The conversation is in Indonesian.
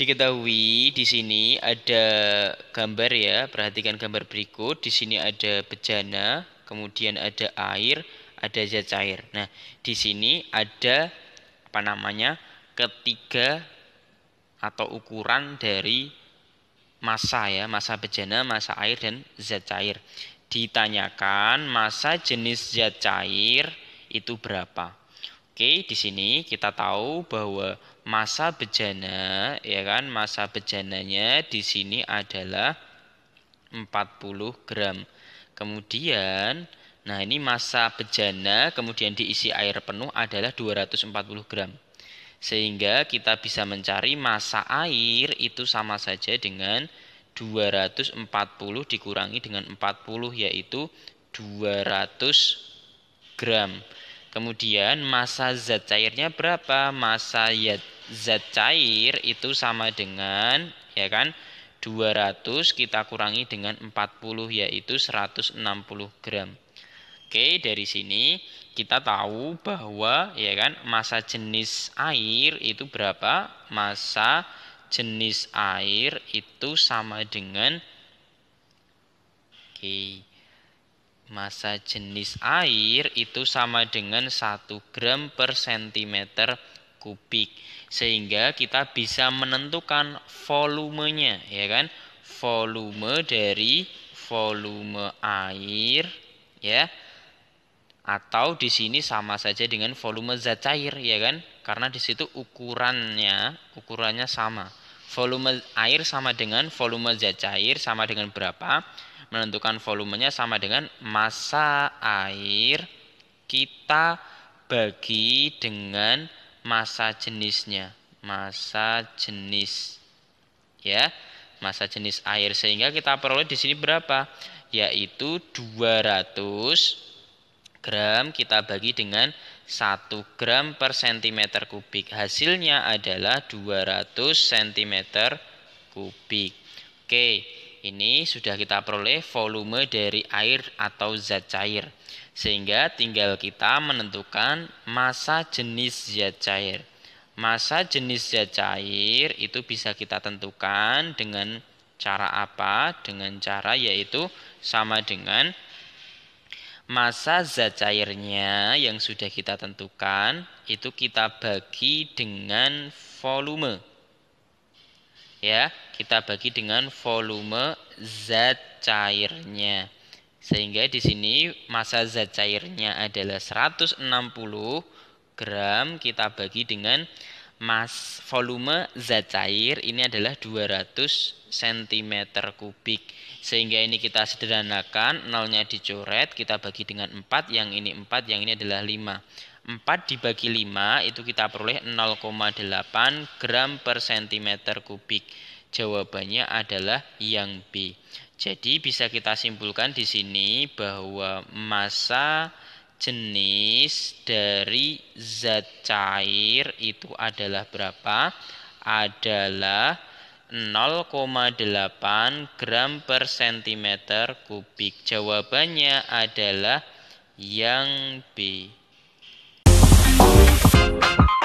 Diketahui di sini ada gambar ya, perhatikan gambar berikut. Di sini ada bejana, kemudian ada air, ada zat cair. Nah, di sini ada apa namanya? ketiga atau ukuran dari massa ya, massa bejana, massa air dan zat cair. Ditanyakan massa jenis zat cair itu berapa? Oke, di sini kita tahu bahwa masa bejana ya kan, masa bejananya di sini adalah 40 gram. Kemudian nah ini masa bejana kemudian diisi air penuh adalah 240 gram. Sehingga kita bisa mencari masa air itu sama saja dengan 240 dikurangi dengan 40 yaitu 200 gram. Kemudian masa zat cairnya berapa? Masa zat cair itu sama dengan ya kan 200 kita kurangi dengan 40 yaitu 160 gram. Oke, dari sini kita tahu bahwa ya kan masa jenis air itu berapa? Masa jenis air itu sama dengan Oke massa jenis air itu sama dengan 1 gram per cm kubik sehingga kita bisa menentukan volumenya ya kan volume dari volume air ya atau di sini sama saja dengan volume zat cair ya kan karena di situ ukurannya ukurannya sama volume air sama dengan volume zat cair sama dengan berapa menentukan volumenya sama dengan massa air kita bagi dengan massa jenisnya. Massa jenis. Ya, massa jenis air sehingga kita peroleh di sini berapa? Yaitu 200 gram kita bagi dengan 1 gram per cm kubik. Hasilnya adalah 200 cm kubik. Oke, ini sudah kita peroleh volume dari air atau zat cair. Sehingga tinggal kita menentukan massa jenis zat cair. Massa jenis zat cair itu bisa kita tentukan dengan cara apa? Dengan cara yaitu sama dengan massa zat cairnya yang sudah kita tentukan itu kita bagi dengan volume ya kita bagi dengan volume zat cairnya sehingga di sini massa zat cairnya adalah 160 gram kita bagi dengan mas volume zat cair ini adalah 200 cm kubik sehingga ini kita sederhanakan nolnya dicoret kita bagi dengan 4 yang ini 4 yang ini adalah 5 4 dibagi 5 itu kita peroleh 0,8 gram per cm kubik. Jawabannya adalah yang B. Jadi bisa kita simpulkan di sini bahwa massa jenis dari zat cair itu adalah berapa? Adalah 0,8 gram per cm kubik. Jawabannya adalah yang B. Bye.